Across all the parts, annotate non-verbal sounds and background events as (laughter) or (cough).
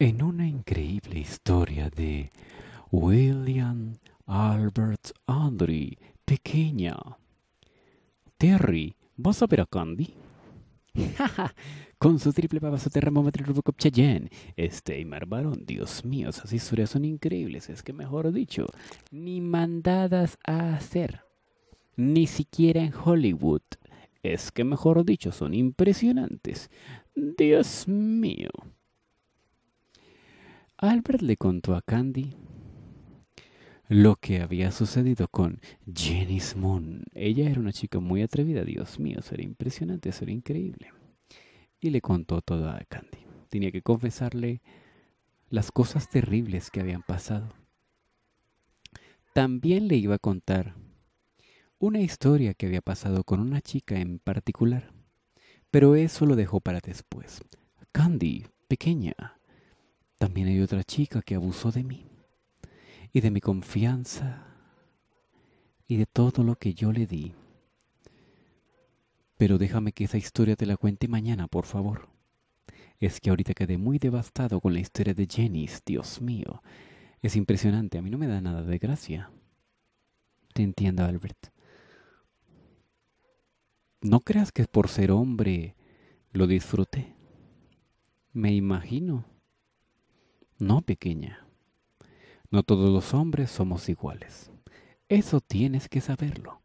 En una increíble historia de William Albert Andre, pequeña. Terry, ¿vas a ver a Candy? (laughs) Con su triple babaso terramómetro Robocop Cheyenne, este y Dios mío, esas historias son increíbles, es que mejor dicho, ni mandadas a hacer, ni siquiera en Hollywood, es que mejor dicho, son impresionantes, Dios mío. Albert le contó a Candy lo que había sucedido con Jenny Moon. Ella era una chica muy atrevida, Dios mío, eso era impresionante, eso era increíble. Y le contó todo a Candy. Tenía que confesarle las cosas terribles que habían pasado. También le iba a contar una historia que había pasado con una chica en particular, pero eso lo dejó para después. Candy, pequeña, también hay otra chica que abusó de mí y de mi confianza y de todo lo que yo le di. Pero déjame que esa historia te la cuente mañana, por favor. Es que ahorita quedé muy devastado con la historia de Jenny Dios mío. Es impresionante, a mí no me da nada de gracia. Te entiendo, Albert. No creas que por ser hombre lo disfruté. Me imagino. No, pequeña. No todos los hombres somos iguales. Eso tienes que saberlo.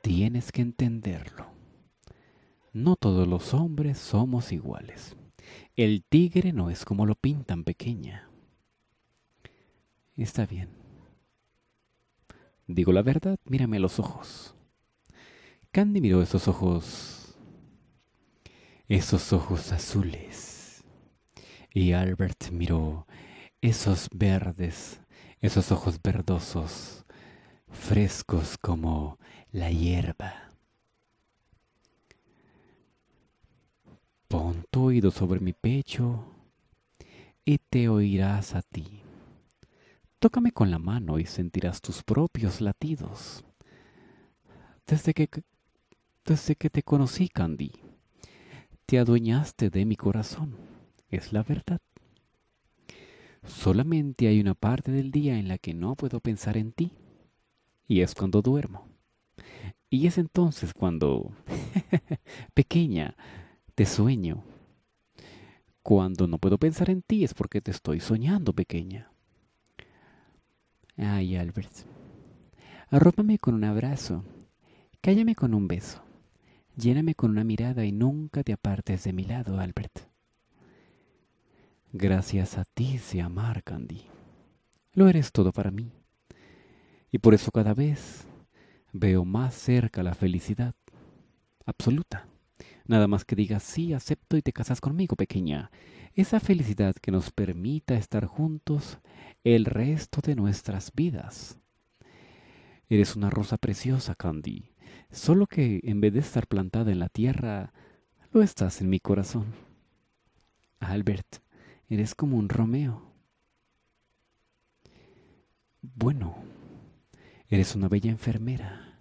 Tienes que entenderlo. No todos los hombres somos iguales. El tigre no es como lo pintan, pequeña. Está bien. Digo la verdad, mírame los ojos. Candy miró esos ojos. Esos ojos azules y Albert miró esos verdes, esos ojos verdosos, frescos como la hierba. Pon tu oído sobre mi pecho y te oirás a ti. Tócame con la mano y sentirás tus propios latidos. Desde que, desde que te conocí, Candy, te adueñaste de mi corazón es la verdad. Solamente hay una parte del día en la que no puedo pensar en ti, y es cuando duermo. Y es entonces cuando, (laughs) pequeña, te sueño. Cuando no puedo pensar en ti es porque te estoy soñando, pequeña. Ay, Albert, arrópame con un abrazo, cállame con un beso, lléname con una mirada y nunca te apartes de mi lado, Albert. Gracias a ti se amar, Candy. Lo eres todo para mí. Y por eso cada vez veo más cerca la felicidad absoluta. Nada más que digas sí, acepto y te casas conmigo, pequeña. Esa felicidad que nos permita estar juntos el resto de nuestras vidas. Eres una rosa preciosa, Candy. Solo que en vez de estar plantada en la tierra, lo estás en mi corazón. Albert. Eres como un Romeo. Bueno, eres una bella enfermera.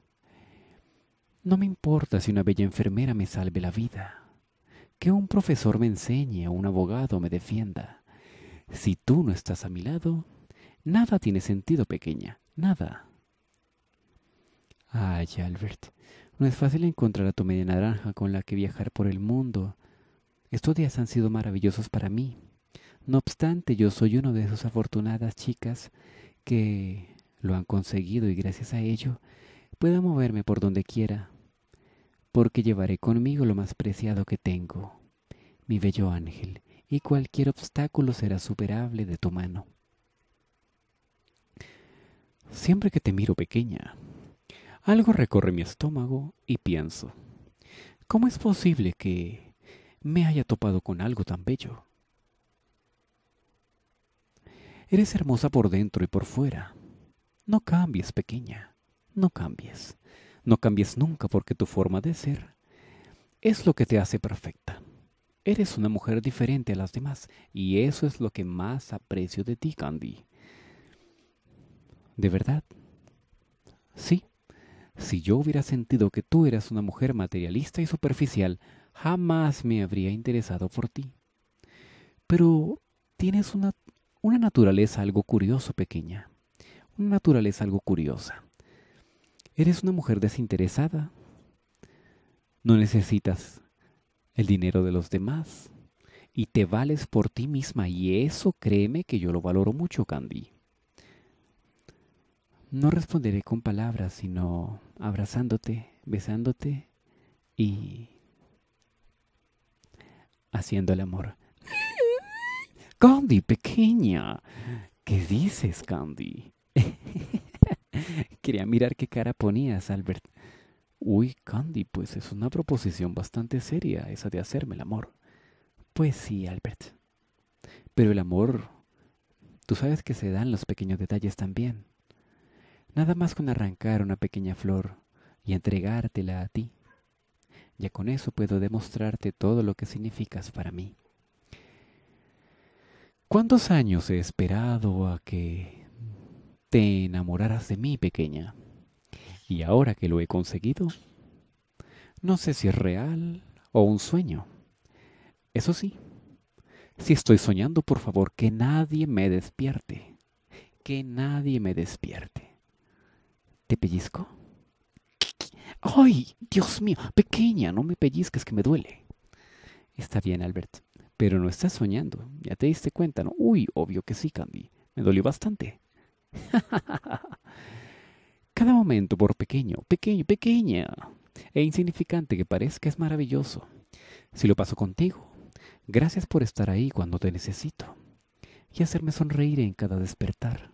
No me importa si una bella enfermera me salve la vida, que un profesor me enseñe o un abogado me defienda. Si tú no estás a mi lado, nada tiene sentido, pequeña, nada. Ay, Albert, no es fácil encontrar a tu media naranja con la que viajar por el mundo. Estos días han sido maravillosos para mí. No obstante, yo soy una de esas afortunadas chicas que lo han conseguido y gracias a ello pueda moverme por donde quiera, porque llevaré conmigo lo más preciado que tengo, mi bello ángel, y cualquier obstáculo será superable de tu mano. Siempre que te miro pequeña, algo recorre mi estómago y pienso, ¿cómo es posible que me haya topado con algo tan bello? Eres hermosa por dentro y por fuera. No cambies, pequeña. No cambies. No cambies nunca porque tu forma de ser es lo que te hace perfecta. Eres una mujer diferente a las demás y eso es lo que más aprecio de ti, Candy. ¿De verdad? Sí. Si yo hubiera sentido que tú eras una mujer materialista y superficial, jamás me habría interesado por ti. Pero tienes una una naturaleza algo curioso, pequeña. Una naturaleza algo curiosa. Eres una mujer desinteresada. No necesitas el dinero de los demás. Y te vales por ti misma. Y eso créeme que yo lo valoro mucho, Candy. No responderé con palabras, sino abrazándote, besándote y haciendo el amor. Candy, pequeña. ¿Qué dices, Candy? (laughs) Quería mirar qué cara ponías, Albert. Uy, Candy, pues es una proposición bastante seria esa de hacerme el amor. Pues sí, Albert. Pero el amor, tú sabes que se dan los pequeños detalles también. Nada más con arrancar una pequeña flor y entregártela a ti. Ya con eso puedo demostrarte todo lo que significas para mí. ¿Cuántos años he esperado a que te enamoraras de mí, pequeña? Y ahora que lo he conseguido, no sé si es real o un sueño. Eso sí, si estoy soñando, por favor, que nadie me despierte. Que nadie me despierte. ¿Te pellizco? ¡Ay, Dios mío! Pequeña, no me pellizques, que me duele. Está bien, Albert. Pero no estás soñando, ya te diste cuenta, ¿no? Uy, obvio que sí, Candy. Me dolió bastante. (laughs) Cada momento, por pequeño, pequeño, pequeña e insignificante que parezca, es maravilloso. Si lo paso contigo, gracias por estar ahí cuando te necesito y hacerme sonreír en cada despertar.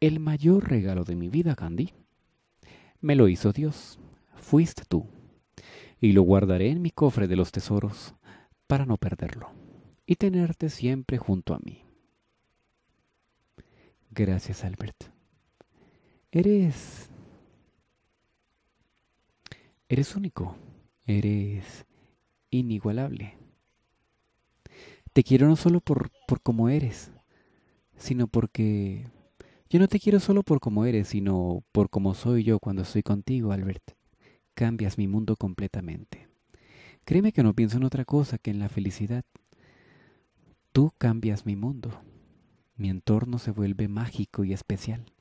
El mayor regalo de mi vida, Candy, me lo hizo Dios, fuiste tú, y lo guardaré en mi cofre de los tesoros para no perderlo y tenerte siempre junto a mí. Gracias, Albert. Eres... Eres único. Eres inigualable. Te quiero no solo por, como eres, sino porque... Yo no te quiero solo por como eres, sino por cómo soy yo cuando estoy contigo, Albert. Cambias mi mundo completamente. Créeme que no pienso en otra cosa que en la felicidad. Tú cambias mi mundo. Mi entorno se vuelve mágico y especial.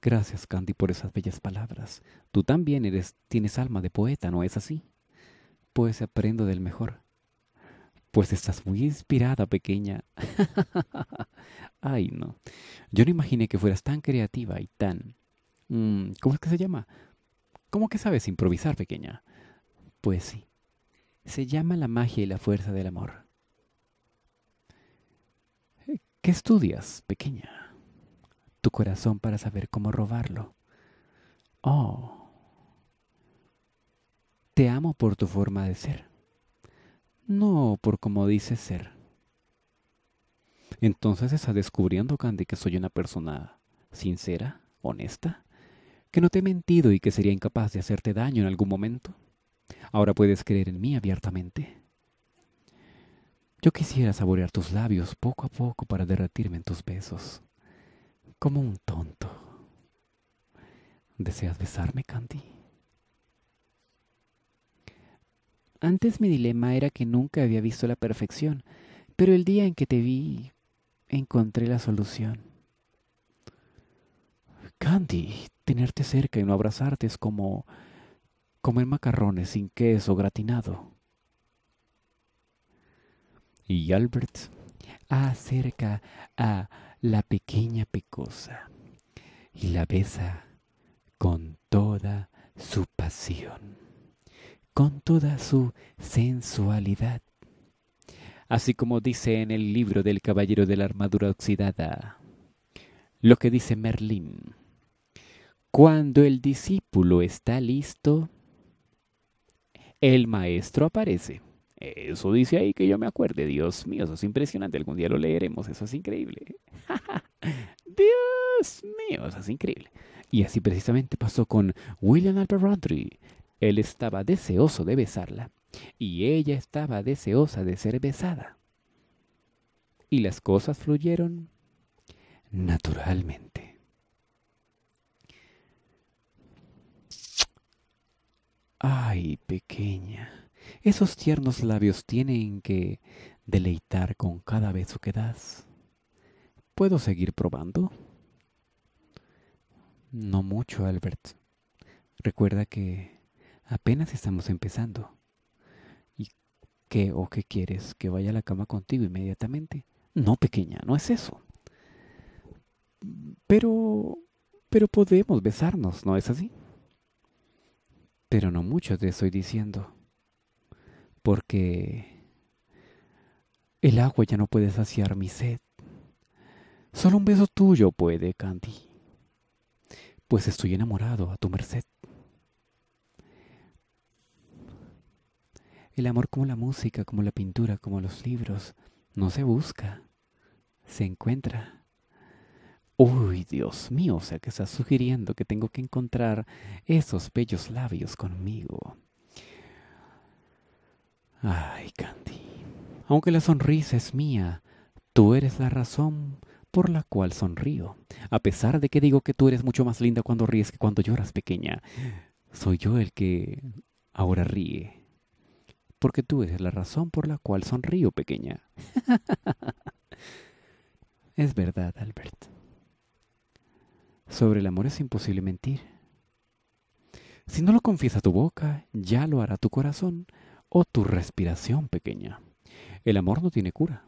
Gracias, Candy, por esas bellas palabras. Tú también eres, tienes alma de poeta, ¿no es así? Pues aprendo del mejor. Pues estás muy inspirada, pequeña. (laughs) Ay, no. Yo no imaginé que fueras tan creativa y tan... Mm, ¿Cómo es que se llama? ¿Cómo que sabes improvisar, pequeña? Pues sí se llama La magia y la fuerza del amor. Eh, ¿Qué estudias, pequeña? Tu corazón para saber cómo robarlo. Oh. Te amo por tu forma de ser, no por cómo dices ser. Entonces estás descubriendo, Candy, que soy una persona sincera, honesta, que no te he mentido y que sería incapaz de hacerte daño en algún momento. Ahora puedes creer en mí abiertamente. Yo quisiera saborear tus labios poco a poco para derretirme en tus besos. Como un tonto. ¿Deseas besarme, Candy? Antes mi dilema era que nunca había visto la perfección, pero el día en que te vi encontré la solución. Candy, tenerte cerca y no abrazarte es como comer macarrones sin queso gratinado. Y Albert acerca a la pequeña pecosa y la besa con toda su pasión, con toda su sensualidad, así como dice en el libro del Caballero de la Armadura Oxidada, lo que dice Merlín. Cuando el discípulo está listo, el maestro aparece. Eso dice ahí que yo me acuerde. Dios mío, eso es impresionante. Algún día lo leeremos. Eso es increíble. (laughs) Dios mío, eso es increíble. Y así precisamente pasó con William Albert Rodri. Él estaba deseoso de besarla y ella estaba deseosa de ser besada. Y las cosas fluyeron naturalmente. Ay, pequeña, esos tiernos labios tienen que deleitar con cada beso que das. ¿Puedo seguir probando? No mucho, Albert. Recuerda que apenas estamos empezando. ¿Y qué o qué quieres? ¿Que vaya a la cama contigo inmediatamente? No, pequeña, no es eso. Pero... Pero podemos besarnos, ¿no es así? Pero no mucho te estoy diciendo. Porque el agua ya no puede saciar mi sed. Solo un beso tuyo puede, Candy. Pues estoy enamorado a tu merced. El amor como la música, como la pintura, como los libros, no se busca, se encuentra. Uy, Dios mío, o sea que estás sugiriendo que tengo que encontrar esos bellos labios conmigo. Ay, Candy. Aunque la sonrisa es mía, tú eres la razón por la cual sonrío. A pesar de que digo que tú eres mucho más linda cuando ríes que cuando lloras, pequeña, soy yo el que ahora ríe. Porque tú eres la razón por la cual sonrío, pequeña. (laughs) es verdad, Albert. Sobre el amor es imposible mentir. Si no lo confiesa tu boca, ya lo hará tu corazón o tu respiración pequeña. El amor no tiene cura,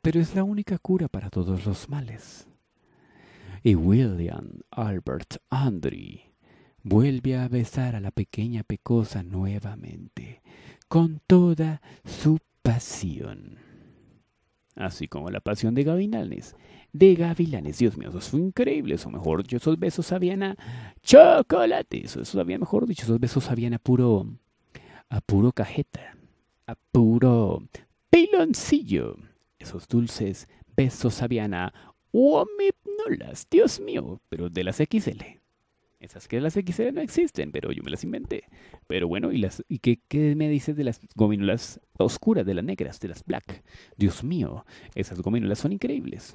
pero es la única cura para todos los males. Y William Albert Andry vuelve a besar a la pequeña pecosa nuevamente, con toda su pasión. Así como la pasión de Gavinales de gavilanes. Dios mío, eso fue increíble. Eso mejor dicho, esos besos sabían a chocolate. Eso, había mejor dicho, esos besos sabían a puro, a puro cajeta, a puro piloncillo. Esos dulces besos sabían a gominolas Dios mío, pero de las XL. Esas que las XL no existen, pero yo me las inventé. Pero bueno, ¿y, las, y qué, qué me dices de las gominolas oscuras, de las negras, de las black? Dios mío, esas gominolas son increíbles.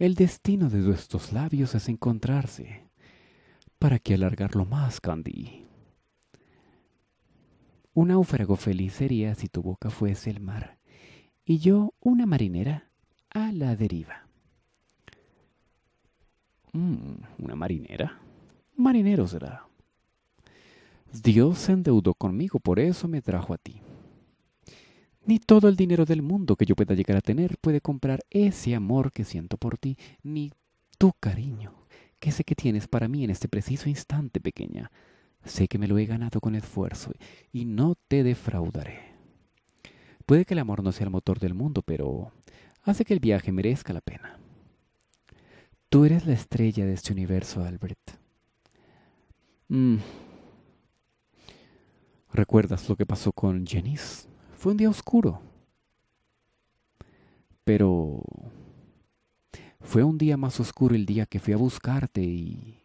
El destino de nuestros labios es encontrarse. ¿Para qué alargarlo más, Candy? Un náufrago feliz sería si tu boca fuese el mar, y yo una marinera a la deriva. Mm, ¿Una marinera? Marinero será. Dios se endeudó conmigo, por eso me trajo a ti. Ni todo el dinero del mundo que yo pueda llegar a tener puede comprar ese amor que siento por ti, ni tu cariño, que sé que tienes para mí en este preciso instante, pequeña. Sé que me lo he ganado con esfuerzo y no te defraudaré. Puede que el amor no sea el motor del mundo, pero hace que el viaje merezca la pena. Tú eres la estrella de este universo, Albert. Mm. ¿Recuerdas lo que pasó con Janice? Fue un día oscuro, pero fue un día más oscuro el día que fui a buscarte y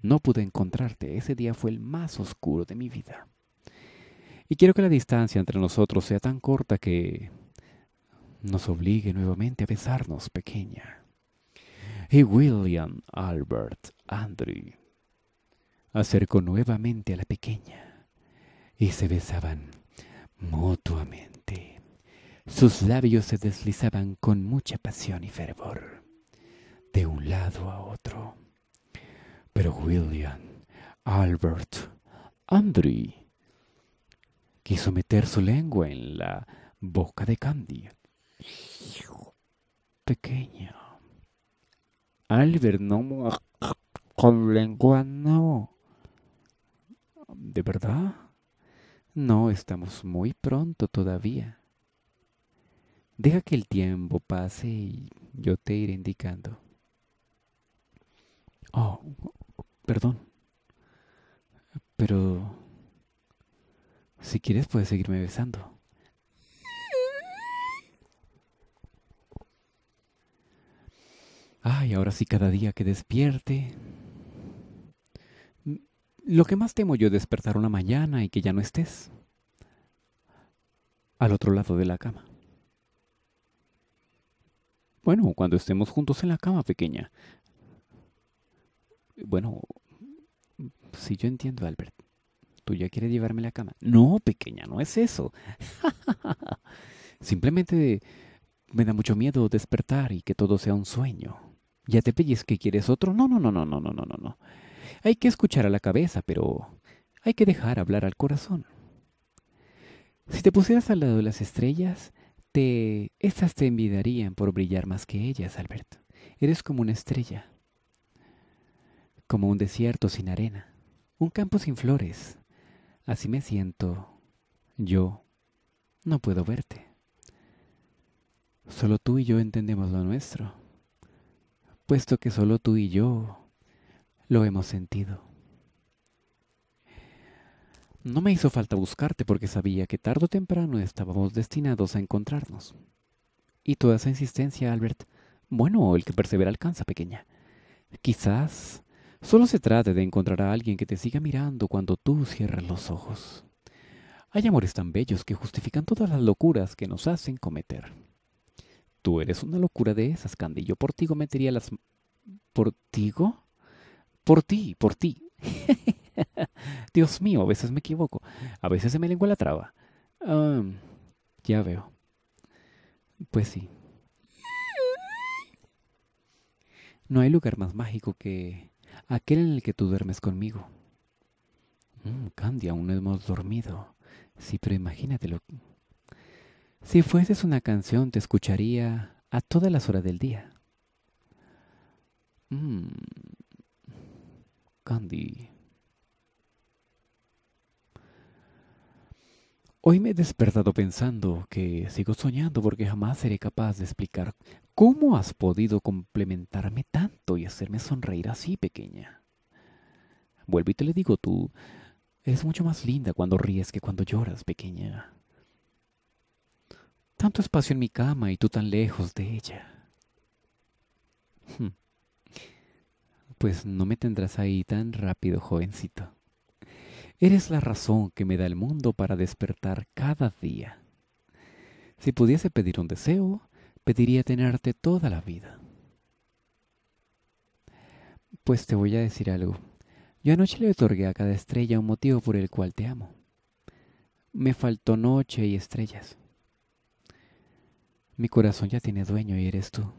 no pude encontrarte. Ese día fue el más oscuro de mi vida. Y quiero que la distancia entre nosotros sea tan corta que nos obligue nuevamente a besarnos, pequeña. Y William Albert Andrew acercó nuevamente a la pequeña y se besaban mutuamente. Sus labios se deslizaban con mucha pasión y fervor, de un lado a otro. Pero William, Albert, Andrew quiso meter su lengua en la boca de Candy. Pequeño. Albert, no con lengua no. ¿De verdad? No estamos muy pronto todavía. Deja que el tiempo pase y yo te iré indicando. Oh, perdón. Pero... Si quieres puedes seguirme besando. Ay, ahora sí cada día que despierte, lo que más temo yo es despertar una mañana y que ya no estés al otro lado de la cama. Bueno, cuando estemos juntos en la cama, pequeña. Bueno, si yo entiendo, Albert, tú ya quieres llevarme la cama. No, pequeña, no es eso. (laughs) Simplemente me da mucho miedo despertar y que todo sea un sueño. ¿Ya te pelles que quieres otro? No, no, no, no, no, no, no, no. Hay que escuchar a la cabeza, pero hay que dejar hablar al corazón. Si te pusieras al lado de las estrellas, te estas te envidiarían por brillar más que ellas, Alberto. Eres como una estrella, como un desierto sin arena, un campo sin flores. Así me siento. Yo no puedo verte. Solo tú y yo entendemos lo nuestro, puesto que solo tú y yo lo hemos sentido. No me hizo falta buscarte porque sabía que tarde o temprano estábamos destinados a encontrarnos. Y toda esa insistencia, Albert, bueno, el que persevera alcanza, pequeña. Quizás solo se trate de encontrar a alguien que te siga mirando cuando tú cierras los ojos. Hay amores tan bellos que justifican todas las locuras que nos hacen cometer. Tú eres una locura de esas, Candy. Yo por ti cometería las... ¿Por tigo? Por ti, por ti. (laughs) Dios mío, a veces me equivoco. A veces se me lengua la traba. ya veo. Pues sí. No hay lugar más mágico que aquel en el que tú duermes conmigo. Mm, Candy, aún no hemos dormido. Sí, pero imagínatelo. Si fueses una canción, te escucharía a todas las horas del día. Mm, Candy. Hoy me he despertado pensando que sigo soñando porque jamás seré capaz de explicar cómo has podido complementarme tanto y hacerme sonreír así, pequeña. Vuelvo y te le digo, tú eres mucho más linda cuando ríes que cuando lloras, pequeña. Tanto espacio en mi cama y tú tan lejos de ella. Hmm pues no me tendrás ahí tan rápido, jovencito. Eres la razón que me da el mundo para despertar cada día. Si pudiese pedir un deseo, pediría tenerte toda la vida. Pues te voy a decir algo. Yo anoche le otorgué a cada estrella un motivo por el cual te amo. Me faltó noche y estrellas. Mi corazón ya tiene dueño y eres tú.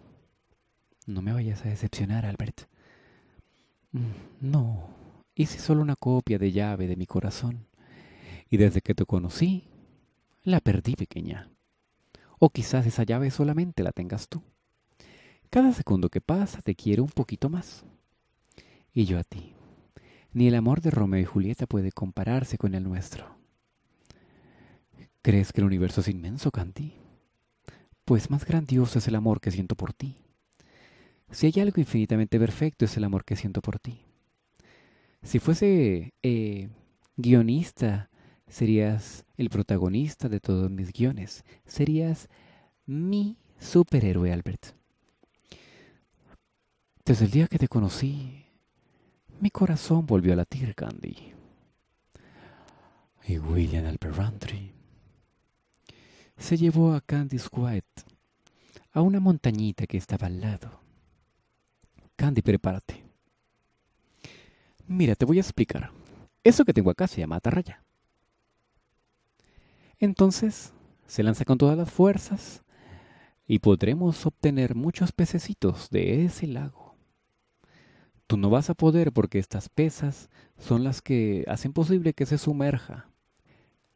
No me vayas a decepcionar, Albert. Mm, no, hice solo una copia de llave de mi corazón. Y desde que te conocí, la perdí pequeña. O quizás esa llave solamente la tengas tú. Cada segundo que pasa te quiero un poquito más. Y yo a ti. Ni el amor de Romeo y Julieta puede compararse con el nuestro. ¿Crees que el universo es inmenso, Cantí? Pues más grandioso es el amor que siento por ti. Si hay algo infinitamente perfecto es el amor que siento por ti. Si fuese eh, guionista, serías el protagonista de todos mis guiones. Serías mi superhéroe, Albert. Desde el día que te conocí, mi corazón volvió a latir, Candy. Y William Albert se llevó a Candy White a una montañita que estaba al lado Candy, prepárate. Mira, te voy a explicar. Eso que tengo acá se llama atarraya. Entonces, se lanza con todas las fuerzas y podremos obtener muchos pececitos de ese lago. Tú no vas a poder porque estas pesas son las que hacen posible que se sumerja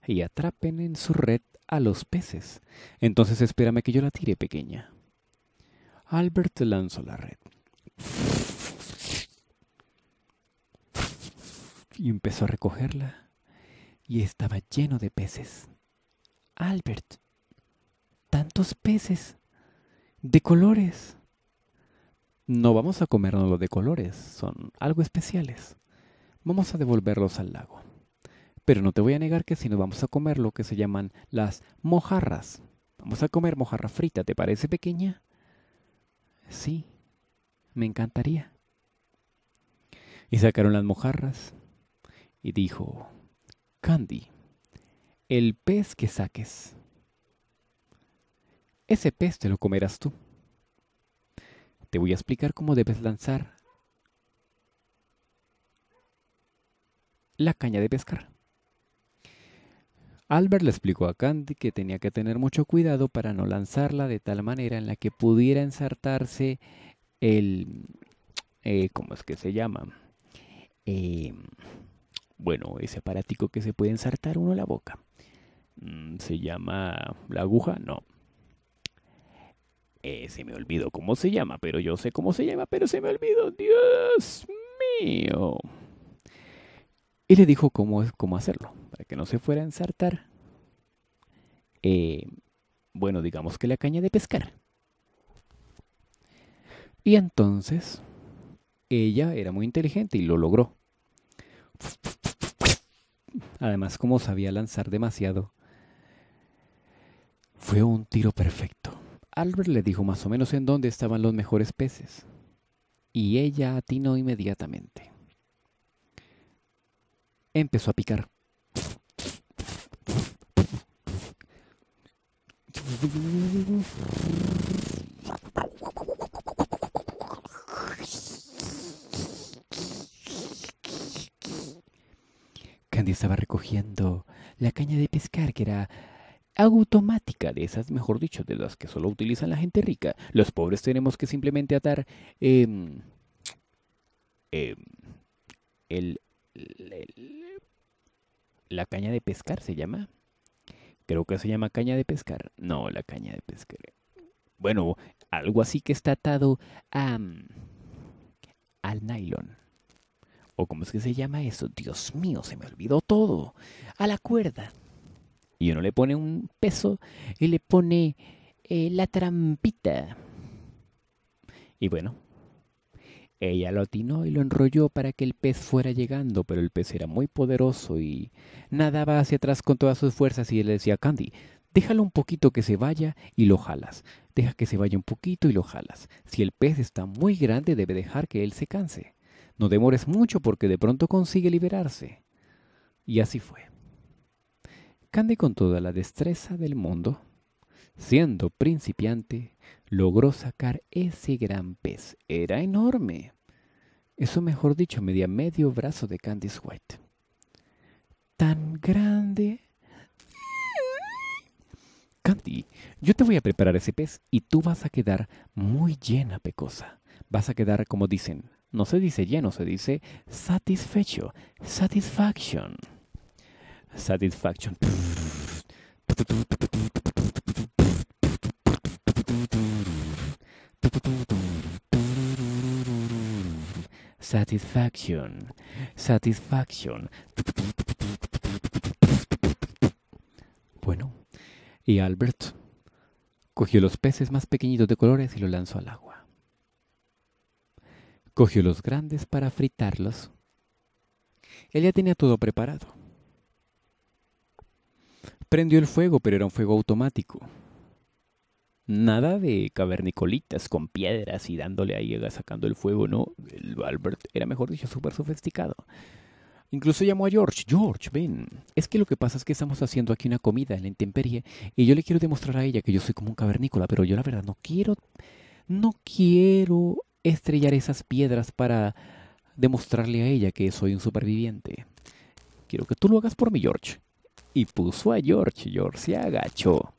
y atrapen en su red a los peces. Entonces espérame que yo la tire pequeña. Albert lanzó la red. Y empezó a recogerla y estaba lleno de peces. Albert, tantos peces, de colores. No vamos a comernos los de colores, son algo especiales. Vamos a devolverlos al lago. Pero no te voy a negar que si no vamos a comer lo que se llaman las mojarras. Vamos a comer mojarra frita, ¿te parece pequeña? Sí, me encantaría. Y sacaron las mojarras y dijo, Candy, el pez que saques, ese pez te lo comerás tú. Te voy a explicar cómo debes lanzar la caña de pescar. Albert le explicó a Candy que tenía que tener mucho cuidado para no lanzarla de tal manera en la que pudiera ensartarse el... Eh, ¿Cómo es que se llama? Eh, bueno, ese aparatico que se puede ensartar uno la boca. Mm, ¿Se llama la aguja? No. Eh, se me olvidó cómo se llama, pero yo sé cómo se llama, pero se me olvidó. Dios mío. Y le dijo cómo, cómo hacerlo, para que no se fuera a ensartar. bueno, digamos que la caña de pescar. Y entonces ella era muy inteligente y lo logró. Además, como sabía lanzar demasiado, fue un tiro perfecto. Albert le dijo más o menos en dónde estaban los mejores peces. Y ella atinó inmediatamente. Empezó a picar. estaba recogiendo la caña de pescar que era automática de esas, mejor dicho, de las que solo utilizan la gente rica. Los pobres tenemos que simplemente atar em, em, la caña de pescar, se llama. Creo que se llama caña de pescar. No, la caña de pescar. Bueno, algo así que está atado a, al nylon o cómo es que se llama eso, Dios mío, se me olvidó todo, a la cuerda. Y uno le pone un peso y le pone eh, la trampita. Y bueno, ella lo atinó y lo enrolló para que el pez fuera llegando, pero el pez era muy poderoso y nadaba hacia atrás con todas sus fuerzas y él le decía, Candy, déjalo un poquito que se vaya y lo jalas. Deja que se vaya un poquito y lo jalas. Si el pez está muy grande, debe dejar que él se canse. No demores mucho porque de pronto consigue liberarse. Y así fue. Candy con toda la destreza del mundo, siendo principiante, logró sacar ese gran pez. Era enorme. Eso mejor dicho, media medio brazo de Candy White. Tan grande. Candy, yo te voy a preparar ese pez y tú vas a quedar muy llena, pecosa. Vas a quedar, como dicen, no se dice lleno, se dice satisfecho, satisfaction. Satisfaction. Satisfaction. Satisfaction. Bueno, y Albert cogió los peces más pequeñitos de colores y los lanzó al agua. Cogió los grandes para fritarlos. Él ya tenía todo preparado. Prendió el fuego, pero era un fuego automático. Nada de cavernicolitas con piedras y dándole ahí, sacando el fuego, ¿no? El Albert era, mejor dicho, súper sofisticado. Incluso llamó a George. George, ven. Es que lo que pasa es que estamos haciendo aquí una comida en la intemperie y yo le quiero demostrar a ella que yo soy como un cavernícola, pero yo la verdad no quiero... No quiero estrellar esas piedras para demostrarle a ella que soy un superviviente. Quiero que tú lo hagas por mí, George. Y puso a George. George se agachó.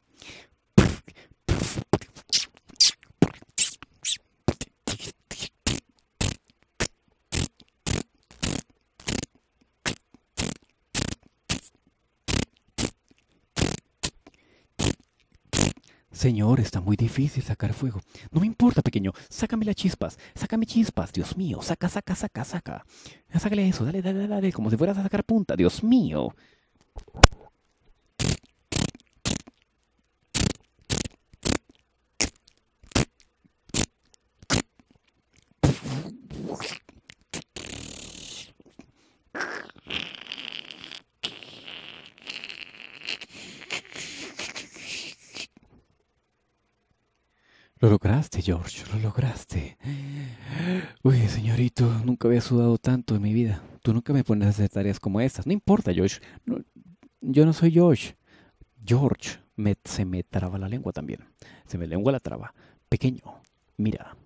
Señor, está muy difícil sacar fuego. No me importa, pequeño. Sácame las chispas. Sácame chispas. Dios mío. Saca, saca, saca, saca. Sácale eso. Dale, dale, dale. Como si fueras a sacar punta. Dios mío. Lo lograste, George, lo lograste. Uy, señorito, nunca había sudado tanto en mi vida. Tú nunca me pones a hacer tareas como estas. No importa, George. yo no soy George. George, se me traba la lengua también. Se me lengua la traba. Pequeño, mira.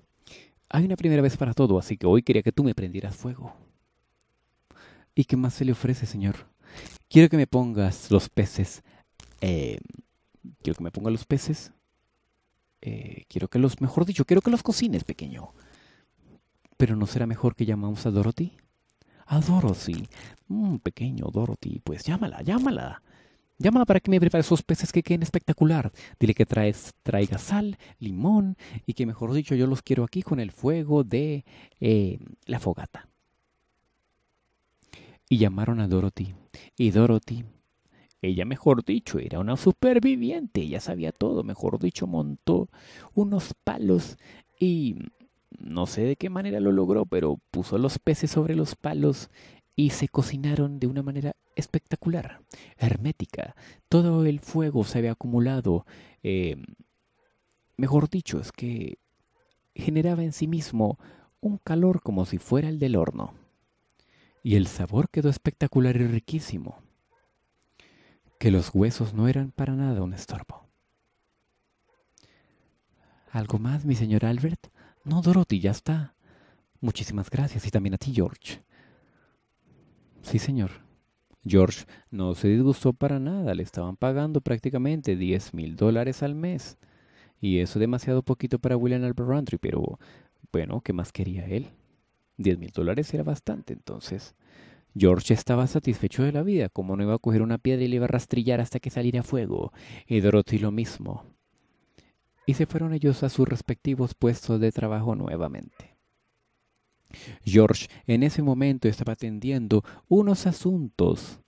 Hay una primera vez para todo, así que hoy quería que tú me prendieras fuego. ¿Y qué más se le ofrece, señor? Quiero que me pongas los peces. Eh, quiero que me pongas los peces eh, quiero que los, mejor dicho, quiero que los cocines, pequeño. Pero ¿no será mejor que llamamos a Dorothy? A Dorothy. Mm, pequeño Dorothy, pues llámala, llámala. Llámala para que me prepare esos peces que queden espectacular. Dile que traes, traiga sal, limón y que, mejor dicho, yo los quiero aquí con el fuego de eh, la fogata. Y llamaron a Dorothy. Y Dorothy ella, mejor dicho, era una superviviente, ella sabía todo, mejor dicho, montó unos palos y no sé de qué manera lo logró, pero puso los peces sobre los palos y se cocinaron de una manera espectacular, hermética. Todo el fuego se había acumulado. Eh, mejor dicho, es que generaba en sí mismo un calor como si fuera el del horno. Y el sabor quedó espectacular y riquísimo que los huesos no eran para nada un estorbo. ¿Algo más, mi señor Albert? No, Dorothy, ya está. Muchísimas gracias y también a ti, George. Sí, señor. George no se disgustó para nada, le estaban pagando prácticamente diez mil dólares al mes. Y eso demasiado poquito para William Albert pero bueno, ¿qué más quería él? Diez mil dólares era bastante, entonces. George estaba satisfecho de la vida, como no iba a coger una piedra y le iba a rastrillar hasta que saliera fuego, y Dorothy lo mismo. Y se fueron ellos a sus respectivos puestos de trabajo nuevamente. George en ese momento estaba atendiendo unos asuntos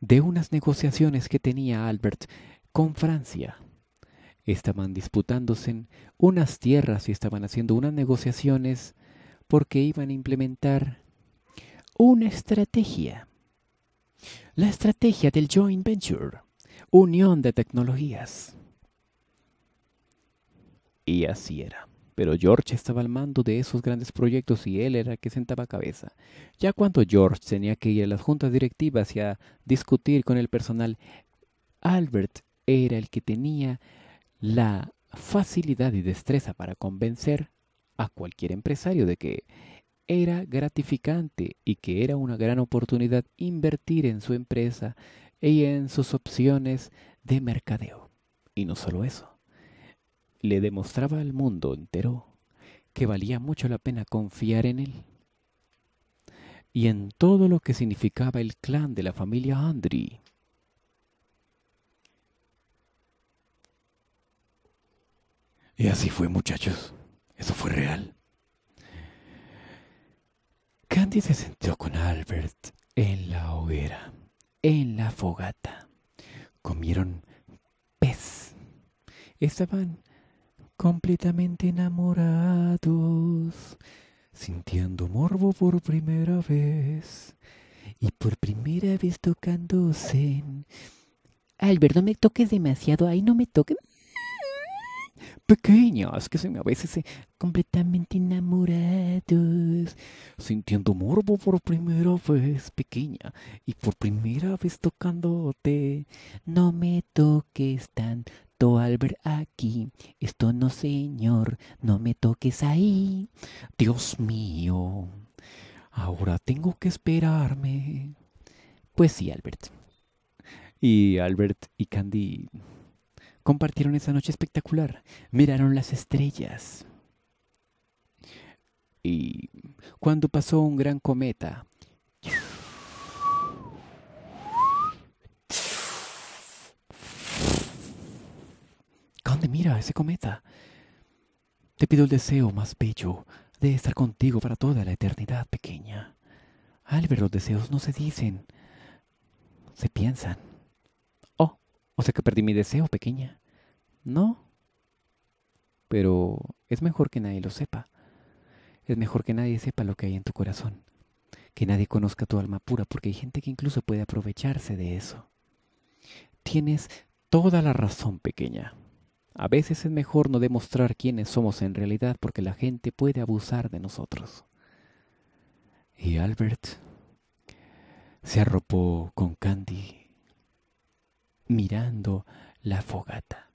de unas negociaciones que tenía Albert con Francia. Estaban disputándose en unas tierras y estaban haciendo unas negociaciones porque iban a implementar una estrategia. La estrategia del joint venture, unión de tecnologías. Y así era. Pero George estaba al mando de esos grandes proyectos y él era el que sentaba cabeza. Ya cuando George tenía que ir a las juntas directivas y a discutir con el personal, Albert era el que tenía la facilidad y destreza para convencer a cualquier empresario de que era gratificante y que era una gran oportunidad invertir en su empresa y en sus opciones de mercadeo. Y no solo eso, le demostraba al mundo entero que valía mucho la pena confiar en él y en todo lo que significaba el clan de la familia Andri. Y así fue, muchachos. Eso fue real se sentó con Albert en la hoguera, en la fogata. Comieron pez. Estaban completamente enamorados, sintiendo morbo por primera vez y por primera vez tocándose. Albert, no me toques demasiado, ahí no me toques. Pequeña, es que se me a veces eh, completamente enamorados, sintiendo morbo por primera vez pequeña y por primera vez tocándote. No me toques tanto Albert, aquí, esto no señor, no me toques ahí. Dios mío, ahora tengo que esperarme. Pues sí, Albert. Y Albert y Candy compartieron esa noche espectacular, miraron las estrellas. Y cuando pasó un gran cometa, ¿dónde mira ese cometa? Te pido el deseo más bello de estar contigo para toda la eternidad, pequeña. Álvaro, los deseos no se dicen, se piensan. O sea que perdí mi deseo, pequeña. No. Pero es mejor que nadie lo sepa. Es mejor que nadie sepa lo que hay en tu corazón. Que nadie conozca tu alma pura, porque hay gente que incluso puede aprovecharse de eso. Tienes toda la razón, pequeña. A veces es mejor no demostrar quiénes somos en realidad porque la gente puede abusar de nosotros. Y Albert se arropó con Candy mirando la fogata.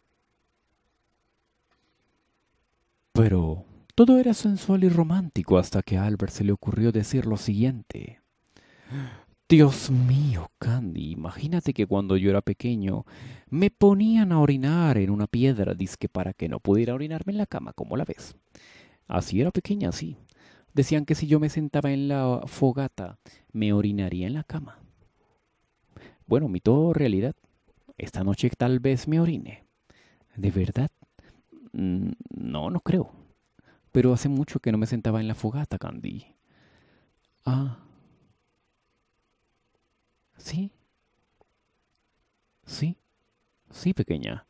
Pero todo era sensual y romántico hasta que Albert se le ocurrió decir lo siguiente. Dios mío, Candy, imagínate que cuando yo era pequeño me ponían a orinar en una piedra, disque para que no pudiera orinarme en la cama, como la ves. Así era pequeña, así. Decían que si yo me sentaba en la fogata, me orinaría en la cama. Bueno, mi todo realidad. Esta noche tal vez me orine. ¿De verdad? Mm, no, no creo. Pero hace mucho que no me sentaba en la fogata, Candy. Ah. Sí. Sí. Sí, pequeña.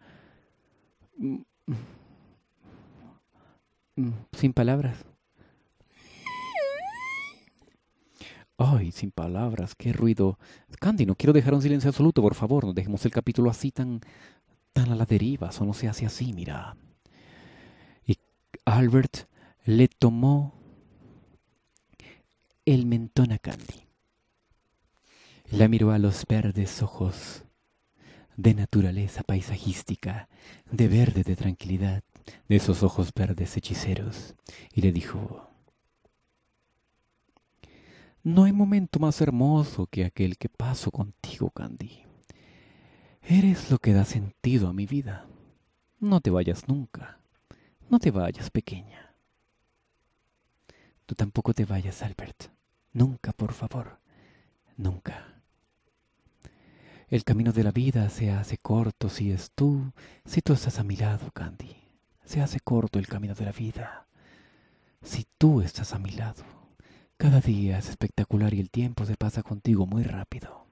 Mm. Mm, sin palabras. Ay, sin palabras, qué ruido. Candy, no quiero dejar un silencio absoluto, por favor, no dejemos el capítulo así tan, tan a la deriva, eso no se hace así, mira. Y Albert le tomó el mentón a Candy. La miró a los verdes ojos de naturaleza paisajística, de verde de tranquilidad, de esos ojos verdes hechiceros, y le dijo, no hay momento más hermoso que aquel que paso contigo, Candy. Eres lo que da sentido a mi vida. No te vayas nunca. No te vayas, pequeña. Tú tampoco te vayas, Albert. Nunca, por favor. Nunca. El camino de la vida se hace corto si es tú, si tú estás a mi lado, Candy. Se hace corto el camino de la vida si tú estás a mi lado. Cada día es espectacular y el tiempo se pasa contigo muy rápido.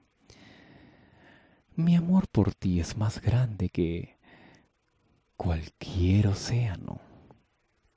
Mi amor por ti es más grande que cualquier océano.